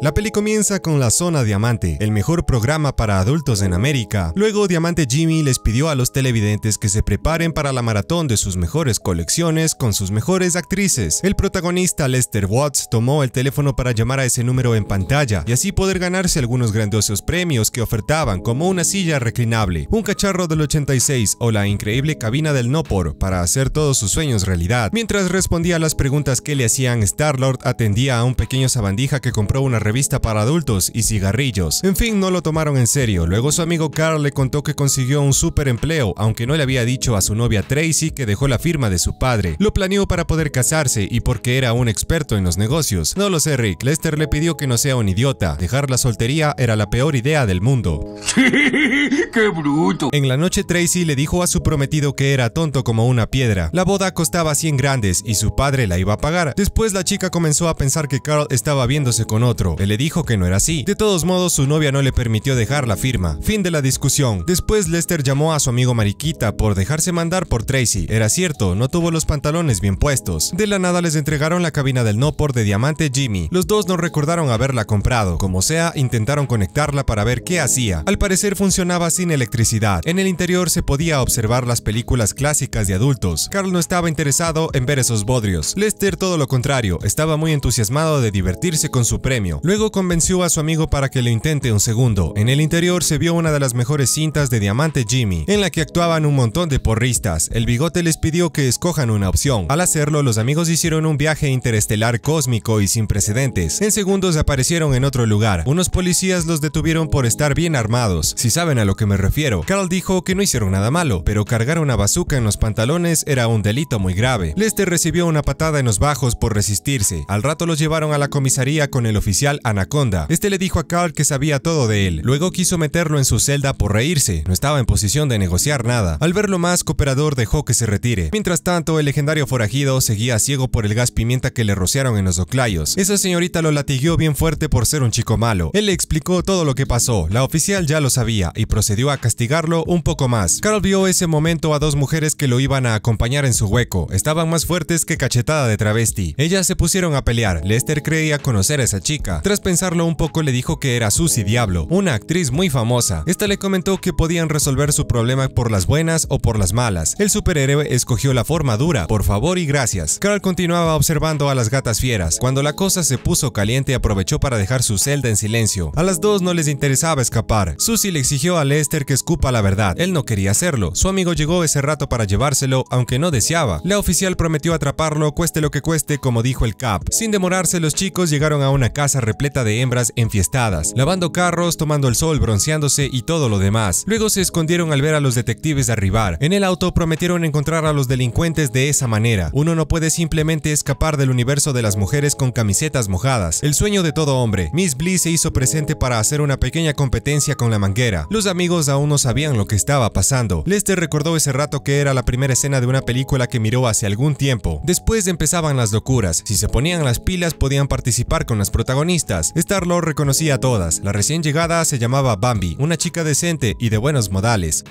La peli comienza con La Zona Diamante, el mejor programa para adultos en América. Luego Diamante Jimmy les pidió a los televidentes que se preparen para la maratón de sus mejores colecciones con sus mejores actrices. El protagonista Lester Watts tomó el teléfono para llamar a ese número en pantalla y así poder ganarse algunos grandiosos premios que ofertaban como una silla reclinable, un cacharro del 86 o la increíble cabina del Nopor para hacer todos sus sueños realidad. Mientras respondía a las preguntas que le hacían Star Lord, atendía a un pequeño sabandija que compró un una revista para adultos y cigarrillos. En fin, no lo tomaron en serio. Luego su amigo Carl le contó que consiguió un superempleo, aunque no le había dicho a su novia Tracy que dejó la firma de su padre. Lo planeó para poder casarse y porque era un experto en los negocios. No lo sé, Rick. Lester le pidió que no sea un idiota. Dejar la soltería era la peor idea del mundo. ¡Qué bruto! En la noche Tracy le dijo a su prometido que era tonto como una piedra. La boda costaba 100 grandes y su padre la iba a pagar. Después la chica comenzó a pensar que Carl estaba viéndose con otro él le dijo que no era así. De todos modos, su novia no le permitió dejar la firma. Fin de la discusión. Después, Lester llamó a su amigo Mariquita por dejarse mandar por Tracy. Era cierto, no tuvo los pantalones bien puestos. De la nada les entregaron la cabina del no por de diamante Jimmy. Los dos no recordaron haberla comprado. Como sea, intentaron conectarla para ver qué hacía. Al parecer funcionaba sin electricidad. En el interior se podía observar las películas clásicas de adultos. Carl no estaba interesado en ver esos bodrios. Lester todo lo contrario, estaba muy entusiasmado de divertirse con su premio. Luego convenció a su amigo para que lo intente un segundo. En el interior se vio una de las mejores cintas de Diamante Jimmy, en la que actuaban un montón de porristas. El bigote les pidió que escojan una opción. Al hacerlo, los amigos hicieron un viaje interestelar cósmico y sin precedentes. En segundos aparecieron en otro lugar. Unos policías los detuvieron por estar bien armados, si saben a lo que me refiero. Carl dijo que no hicieron nada malo, pero cargar una bazuca en los pantalones era un delito muy grave. Lester recibió una patada en los bajos por resistirse. Al rato los llevaron a la comisaría con el oficial oficial Anaconda. Este le dijo a Carl que sabía todo de él. Luego quiso meterlo en su celda por reírse, no estaba en posición de negociar nada. Al verlo más, Cooperador dejó que se retire. Mientras tanto, el legendario forajido seguía ciego por el gas pimienta que le rociaron en los oclayos. Esa señorita lo latiguió bien fuerte por ser un chico malo. Él le explicó todo lo que pasó, la oficial ya lo sabía y procedió a castigarlo un poco más. Carl vio ese momento a dos mujeres que lo iban a acompañar en su hueco, estaban más fuertes que cachetada de travesti. Ellas se pusieron a pelear, Lester creía conocer a esa chica, tras pensarlo un poco le dijo que era Susy Diablo, una actriz muy famosa. Esta le comentó que podían resolver su problema por las buenas o por las malas. El superhéroe escogió la forma dura, por favor y gracias. Carl continuaba observando a las gatas fieras. Cuando la cosa se puso caliente aprovechó para dejar su celda en silencio. A las dos no les interesaba escapar. Susy le exigió a Lester que escupa la verdad. Él no quería hacerlo. Su amigo llegó ese rato para llevárselo, aunque no deseaba. La oficial prometió atraparlo, cueste lo que cueste, como dijo el Cap. Sin demorarse, los chicos llegaron a una casa repleta de hembras enfiestadas, lavando carros, tomando el sol, bronceándose y todo lo demás. Luego se escondieron al ver a los detectives arribar. En el auto prometieron encontrar a los delincuentes de esa manera. Uno no puede simplemente escapar del universo de las mujeres con camisetas mojadas, el sueño de todo hombre. Miss Bliss se hizo presente para hacer una pequeña competencia con la manguera. Los amigos aún no sabían lo que estaba pasando. Lester recordó ese rato que era la primera escena de una película que miró hace algún tiempo. Después empezaban las locuras. Si se ponían las pilas podían participar con las protagonistas protagonistas. star reconocía a todas. La recién llegada se llamaba Bambi, una chica decente y de buenos modales.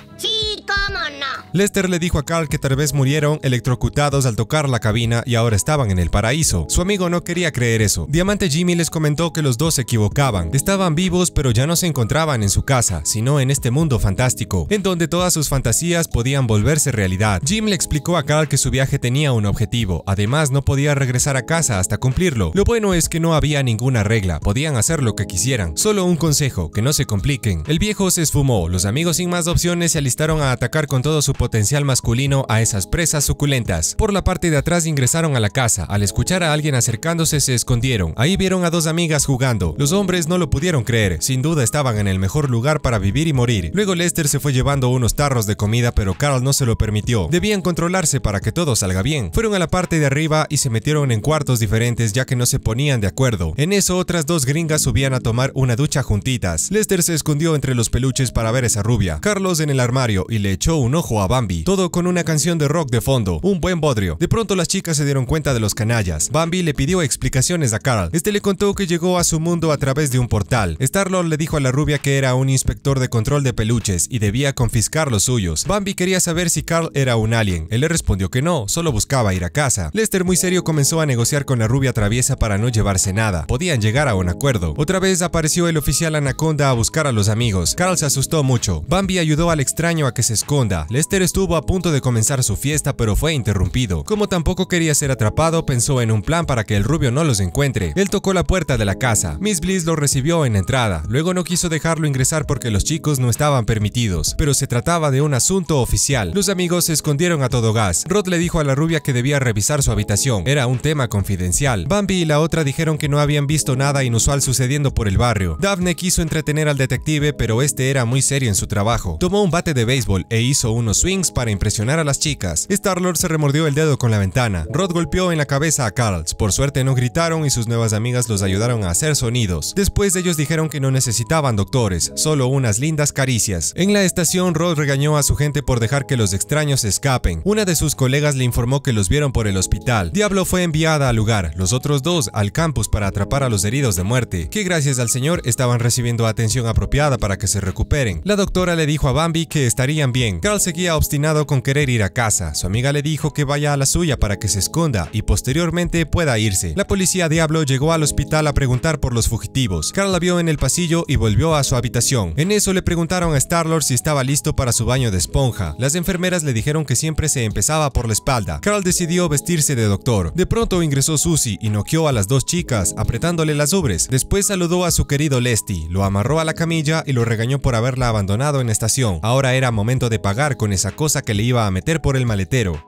Lester le dijo a Carl que tal vez murieron electrocutados al tocar la cabina y ahora estaban en el paraíso. Su amigo no quería creer eso. Diamante Jimmy les comentó que los dos se equivocaban. Estaban vivos pero ya no se encontraban en su casa, sino en este mundo fantástico, en donde todas sus fantasías podían volverse realidad. Jim le explicó a Carl que su viaje tenía un objetivo, además no podía regresar a casa hasta cumplirlo. Lo bueno es que no había ninguna regla, podían hacer lo que quisieran. Solo un consejo, que no se compliquen. El viejo se esfumó, los amigos sin más opciones se alistaron a atacar con todo su potencial masculino a esas presas suculentas. Por la parte de atrás ingresaron a la casa. Al escuchar a alguien acercándose se escondieron. Ahí vieron a dos amigas jugando. Los hombres no lo pudieron creer. Sin duda estaban en el mejor lugar para vivir y morir. Luego Lester se fue llevando unos tarros de comida pero Carl no se lo permitió. Debían controlarse para que todo salga bien. Fueron a la parte de arriba y se metieron en cuartos diferentes ya que no se ponían de acuerdo. En eso otras dos gringas subían a tomar una ducha juntitas. Lester se escondió entre los peluches para ver esa rubia. Carlos en el armario y le echó un ojo a Bambi. Todo con una canción de rock de fondo, un buen bodrio. De pronto las chicas se dieron cuenta de los canallas. Bambi le pidió explicaciones a Carl. Este le contó que llegó a su mundo a través de un portal. Starlord le dijo a la rubia que era un inspector de control de peluches y debía confiscar los suyos. Bambi quería saber si Carl era un alien. Él le respondió que no, solo buscaba ir a casa. Lester muy serio comenzó a negociar con la rubia traviesa para no llevarse nada. Podían llegar a un acuerdo. Otra vez apareció el oficial Anaconda a buscar a los amigos. Carl se asustó mucho. Bambi ayudó al extraño a que se esconda. Lester estuvo a punto de comenzar su fiesta pero fue interrumpido. Como tampoco quería ser atrapado, pensó en un plan para que el rubio no los encuentre. Él tocó la puerta de la casa. Miss Bliss lo recibió en entrada. Luego no quiso dejarlo ingresar porque los chicos no estaban permitidos, pero se trataba de un asunto oficial. Los amigos se escondieron a todo gas. Rod le dijo a la rubia que debía revisar su habitación. Era un tema confidencial. Bambi y la otra dijeron que no habían visto nada inusual sucediendo por el barrio. Daphne quiso entretener al detective, pero este era muy serio en su trabajo. Tomó un bate de béisbol e hizo unos para impresionar a las chicas. Starlord se remordió el dedo con la ventana. Rod golpeó en la cabeza a Carls. Por suerte no gritaron y sus nuevas amigas los ayudaron a hacer sonidos. Después ellos dijeron que no necesitaban doctores, solo unas lindas caricias. En la estación Rod regañó a su gente por dejar que los extraños escapen. Una de sus colegas le informó que los vieron por el hospital. Diablo fue enviada al lugar, los otros dos al campus para atrapar a los heridos de muerte, que gracias al señor estaban recibiendo atención apropiada para que se recuperen. La doctora le dijo a Bambi que estarían bien. Carl seguía obstinado con querer ir a casa. Su amiga le dijo que vaya a la suya para que se esconda y posteriormente pueda irse. La policía Diablo llegó al hospital a preguntar por los fugitivos. Carl la vio en el pasillo y volvió a su habitación. En eso le preguntaron a Starlord si estaba listo para su baño de esponja. Las enfermeras le dijeron que siempre se empezaba por la espalda. Carl decidió vestirse de doctor. De pronto ingresó Susie y noqueó a las dos chicas, apretándole las ubres. Después saludó a su querido Lesty, lo amarró a la camilla y lo regañó por haberla abandonado en la estación. Ahora era momento de pagar con esa cosa que le iba a meter por el maletero.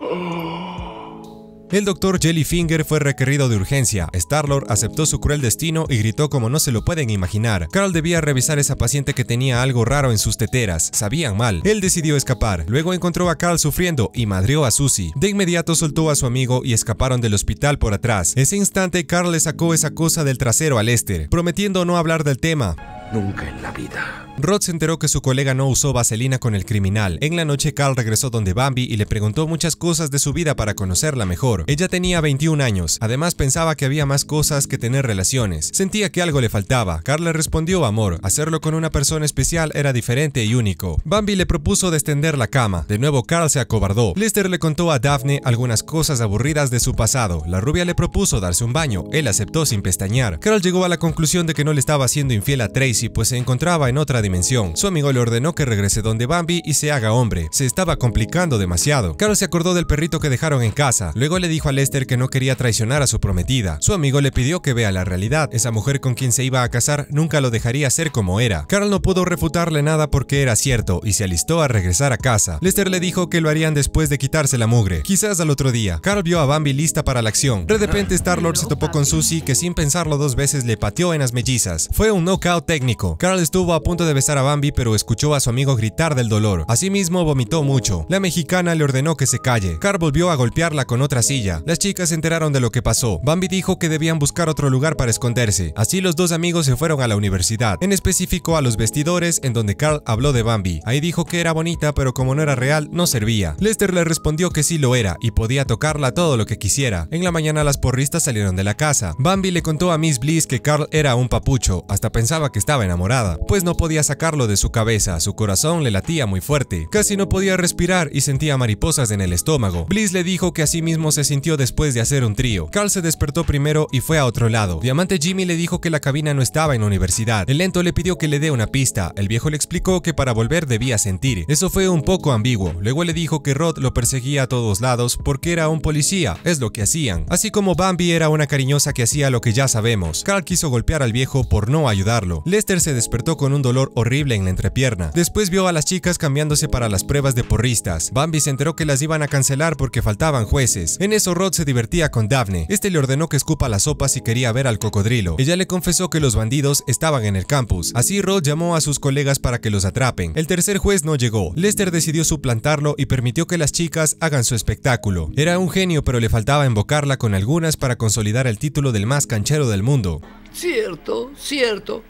El doctor Jellyfinger fue requerido de urgencia. Starlord aceptó su cruel destino y gritó como no se lo pueden imaginar. Carl debía revisar a esa paciente que tenía algo raro en sus teteras. Sabían mal. Él decidió escapar. Luego encontró a Carl sufriendo y madrió a Susie. De inmediato soltó a su amigo y escaparon del hospital por atrás. Ese instante Carl le sacó esa cosa del trasero a Lester, prometiendo no hablar del tema. Nunca en la vida Rod se enteró que su colega no usó vaselina con el criminal. En la noche Carl regresó donde Bambi y le preguntó muchas cosas de su vida para conocerla mejor. Ella tenía 21 años, además pensaba que había más cosas que tener relaciones. Sentía que algo le faltaba. Carl le respondió amor, hacerlo con una persona especial era diferente y único. Bambi le propuso destender la cama. De nuevo Carl se acobardó. Lester le contó a Daphne algunas cosas aburridas de su pasado. La rubia le propuso darse un baño. Él aceptó sin pestañear. Carl llegó a la conclusión de que no le estaba siendo infiel a Tracy pues se encontraba en otra dimensión mención. Su amigo le ordenó que regrese donde Bambi y se haga hombre. Se estaba complicando demasiado. Carl se acordó del perrito que dejaron en casa. Luego le dijo a Lester que no quería traicionar a su prometida. Su amigo le pidió que vea la realidad. Esa mujer con quien se iba a casar nunca lo dejaría ser como era. Carl no pudo refutarle nada porque era cierto y se alistó a regresar a casa. Lester le dijo que lo harían después de quitarse la mugre. Quizás al otro día. Carl vio a Bambi lista para la acción. De repente Star-Lord se topó con Susie que sin pensarlo dos veces le pateó en las mellizas. Fue un knockout técnico. Carl estuvo a punto de a Bambi, pero escuchó a su amigo gritar del dolor. Asimismo, vomitó mucho. La mexicana le ordenó que se calle. Carl volvió a golpearla con otra silla. Las chicas se enteraron de lo que pasó. Bambi dijo que debían buscar otro lugar para esconderse. Así los dos amigos se fueron a la universidad, en específico a los vestidores en donde Carl habló de Bambi. Ahí dijo que era bonita, pero como no era real, no servía. Lester le respondió que sí lo era y podía tocarla todo lo que quisiera. En la mañana las porristas salieron de la casa. Bambi le contó a Miss Bliss que Carl era un papucho, hasta pensaba que estaba enamorada, pues no podía sacarlo de su cabeza, su corazón le latía muy fuerte. Casi no podía respirar y sentía mariposas en el estómago. Bliss le dijo que así mismo se sintió después de hacer un trío. Carl se despertó primero y fue a otro lado. Diamante Jimmy le dijo que la cabina no estaba en la universidad. El lento le pidió que le dé una pista. El viejo le explicó que para volver debía sentir. Eso fue un poco ambiguo. Luego le dijo que Rod lo perseguía a todos lados porque era un policía. Es lo que hacían. Así como Bambi era una cariñosa que hacía lo que ya sabemos. Carl quiso golpear al viejo por no ayudarlo. Lester se despertó con un dolor horrible en la entrepierna. Después vio a las chicas cambiándose para las pruebas de porristas. Bambi se enteró que las iban a cancelar porque faltaban jueces. En eso Rod se divertía con Daphne. Este le ordenó que escupa la sopa si quería ver al cocodrilo. Ella le confesó que los bandidos estaban en el campus. Así Rod llamó a sus colegas para que los atrapen. El tercer juez no llegó. Lester decidió suplantarlo y permitió que las chicas hagan su espectáculo. Era un genio pero le faltaba invocarla con algunas para consolidar el título del más canchero del mundo. Cierto, cierto.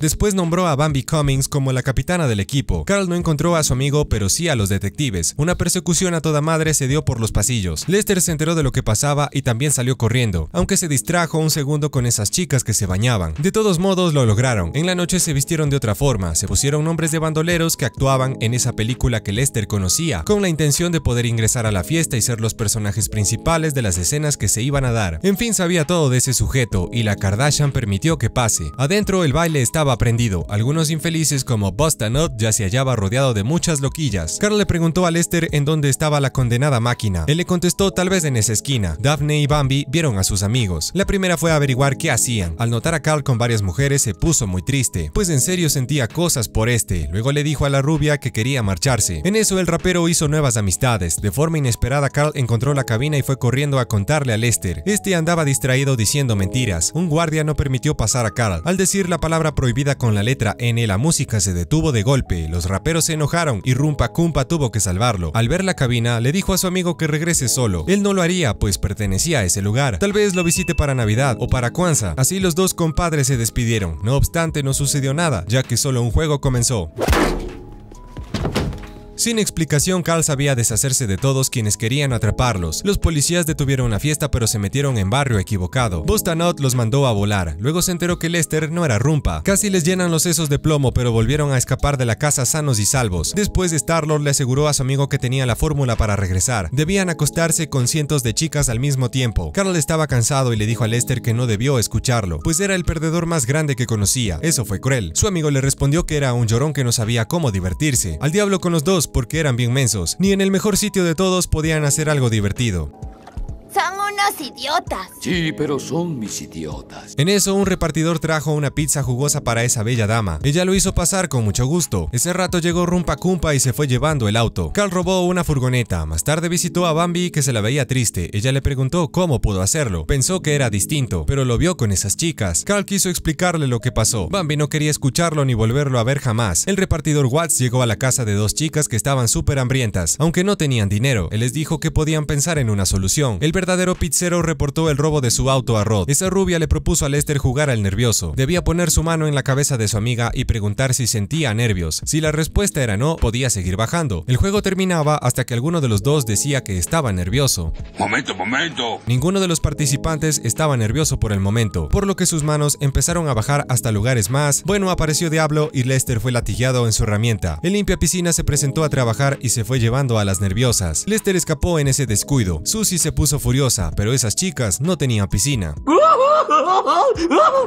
Después nombró a Bambi Cummings como la capitana del equipo. Carl no encontró a su amigo, pero sí a los detectives. Una persecución a toda madre se dio por los pasillos. Lester se enteró de lo que pasaba y también salió corriendo, aunque se distrajo un segundo con esas chicas que se bañaban. De todos modos, lo lograron. En la noche se vistieron de otra forma, se pusieron nombres de bandoleros que actuaban en esa película que Lester conocía, con la intención de poder ingresar a la fiesta y ser los personajes principales de las escenas que se iban a dar. En fin, sabía todo de ese sujeto y la Kardashian permitió que pase. Adentro el baile estaba aprendido Algunos infelices como Bostonot ya se hallaba rodeado de muchas loquillas. Carl le preguntó a Lester en dónde estaba la condenada máquina. Él le contestó tal vez en esa esquina. Daphne y Bambi vieron a sus amigos. La primera fue a averiguar qué hacían. Al notar a Carl con varias mujeres se puso muy triste, pues en serio sentía cosas por este. Luego le dijo a la rubia que quería marcharse. En eso el rapero hizo nuevas amistades. De forma inesperada Carl encontró la cabina y fue corriendo a contarle a Lester. Este andaba distraído diciendo mentiras. Un guardia no permitió pasar a Carl. Al decir la palabra prohibida vida con la letra N, la música se detuvo de golpe, los raperos se enojaron y Rumpa Kumpa tuvo que salvarlo. Al ver la cabina, le dijo a su amigo que regrese solo. Él no lo haría, pues pertenecía a ese lugar. Tal vez lo visite para Navidad o para Kwanzaa. Así los dos compadres se despidieron. No obstante, no sucedió nada, ya que solo un juego comenzó. Sin explicación, Carl sabía deshacerse de todos quienes querían atraparlos. Los policías detuvieron la fiesta pero se metieron en barrio equivocado. Bostanot los mandó a volar, luego se enteró que Lester no era rumpa. Casi les llenan los sesos de plomo pero volvieron a escapar de la casa sanos y salvos. Después de Starlord le aseguró a su amigo que tenía la fórmula para regresar. Debían acostarse con cientos de chicas al mismo tiempo. Carl estaba cansado y le dijo a Lester que no debió escucharlo, pues era el perdedor más grande que conocía. Eso fue cruel. Su amigo le respondió que era un llorón que no sabía cómo divertirse. Al diablo con los dos porque eran bien mensos, ni en el mejor sitio de todos podían hacer algo divertido unos idiotas. Sí, pero son mis idiotas. En eso, un repartidor trajo una pizza jugosa para esa bella dama. Ella lo hizo pasar con mucho gusto. Ese rato llegó Rumpa Kumpa y se fue llevando el auto. Carl robó una furgoneta. Más tarde visitó a Bambi que se la veía triste. Ella le preguntó cómo pudo hacerlo. Pensó que era distinto, pero lo vio con esas chicas. Carl quiso explicarle lo que pasó. Bambi no quería escucharlo ni volverlo a ver jamás. El repartidor Watts llegó a la casa de dos chicas que estaban súper hambrientas, aunque no tenían dinero. Él les dijo que podían pensar en una solución. El verdadero pizzero reportó el robo de su auto a Rod. Esa rubia le propuso a Lester jugar al nervioso. Debía poner su mano en la cabeza de su amiga y preguntar si sentía nervios. Si la respuesta era no, podía seguir bajando. El juego terminaba hasta que alguno de los dos decía que estaba nervioso. Momento, momento. Ninguno de los participantes estaba nervioso por el momento, por lo que sus manos empezaron a bajar hasta lugares más. Bueno, apareció Diablo y Lester fue latigado en su herramienta. El limpia piscina se presentó a trabajar y se fue llevando a las nerviosas. Lester escapó en ese descuido. Susie se puso furiosa, pero esas chicas no tenían piscina.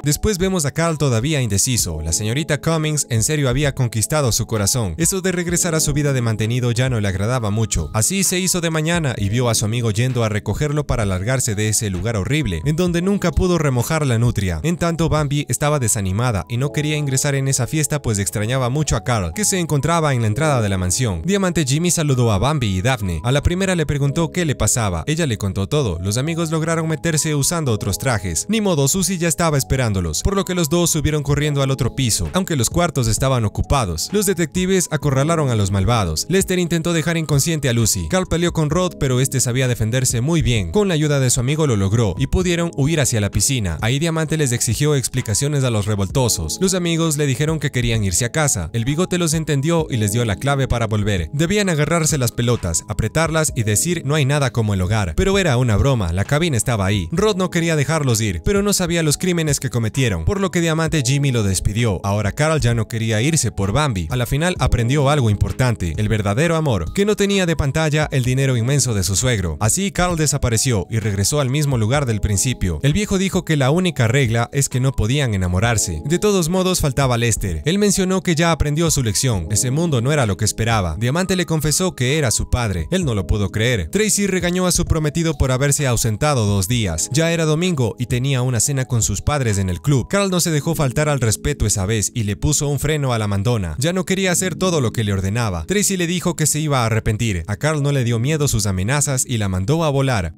Después vemos a Carl todavía indeciso. La señorita Cummings en serio había conquistado su corazón. Eso de regresar a su vida de mantenido ya no le agradaba mucho. Así se hizo de mañana y vio a su amigo yendo a recogerlo para largarse de ese lugar horrible, en donde nunca pudo remojar la nutria. En tanto, Bambi estaba desanimada y no quería ingresar en esa fiesta pues extrañaba mucho a Carl, que se encontraba en la entrada de la mansión. Diamante Jimmy saludó a Bambi y Daphne. A la primera le preguntó qué le pasaba. Ella le contó todo. Los amigos lograron meterse usando otros trajes modo, Susie ya estaba esperándolos, por lo que los dos subieron corriendo al otro piso, aunque los cuartos estaban ocupados. Los detectives acorralaron a los malvados. Lester intentó dejar inconsciente a Lucy. Carl peleó con Rod, pero este sabía defenderse muy bien. Con la ayuda de su amigo lo logró y pudieron huir hacia la piscina. Ahí Diamante les exigió explicaciones a los revoltosos. Los amigos le dijeron que querían irse a casa. El bigote los entendió y les dio la clave para volver. Debían agarrarse las pelotas, apretarlas y decir no hay nada como el hogar. Pero era una broma, la cabina estaba ahí. Rod no quería dejarlos ir, pero no sabía los crímenes que cometieron, por lo que Diamante Jimmy lo despidió. Ahora Carl ya no quería irse por Bambi. A la final aprendió algo importante, el verdadero amor, que no tenía de pantalla el dinero inmenso de su suegro. Así Carl desapareció y regresó al mismo lugar del principio. El viejo dijo que la única regla es que no podían enamorarse. De todos modos faltaba Lester. Él mencionó que ya aprendió su lección, ese mundo no era lo que esperaba. Diamante le confesó que era su padre, él no lo pudo creer. Tracy regañó a su prometido por haberse ausentado dos días. Ya era domingo y tenía una cena con sus padres en el club. Carl no se dejó faltar al respeto esa vez y le puso un freno a la mandona. Ya no quería hacer todo lo que le ordenaba. Tracy le dijo que se iba a arrepentir. A Carl no le dio miedo sus amenazas y la mandó a volar.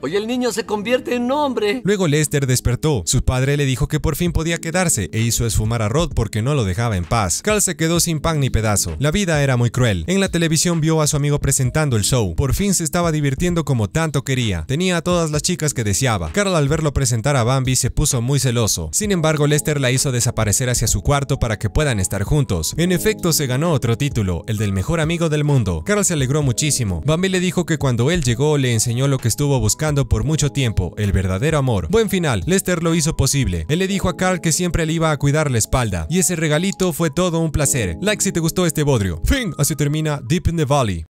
Hoy el niño se convierte en hombre. Luego Lester despertó. Su padre le dijo que por fin podía quedarse e hizo esfumar a Rod porque no lo dejaba en paz. Carl se quedó sin pan ni pedazo. La vida era muy cruel. En la televisión vio a su amigo presentando el show. Por fin se estaba divirtiendo como tanto quería. Tenía a todas las chicas que deseaba. Carl al verlo presentar a Bambi se puso muy celoso. Sin embargo, Lester la hizo desaparecer hacia su cuarto para que puedan estar juntos. En efecto, se ganó otro título, el del mejor amigo del mundo. Carl se alegró muchísimo. Bambi le dijo que cuando él llegó le enseñó lo que estuvo buscando por mucho tiempo, el verdadero amor. Buen final, Lester lo hizo posible. Él le dijo a Carl que siempre le iba a cuidar la espalda, y ese regalito fue todo un placer. Like si te gustó este bodrio. Fin, así termina Deep in the Valley.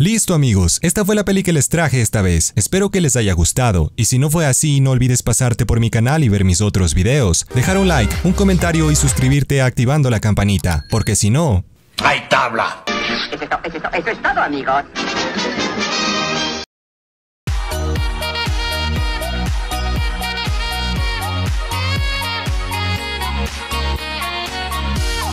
Listo amigos, esta fue la peli que les traje esta vez, espero que les haya gustado, y si no fue así no olvides pasarte por mi canal y ver mis otros videos, dejar un like, un comentario y suscribirte activando la campanita, porque si no... ¡Hay tabla! eso es todo amigos.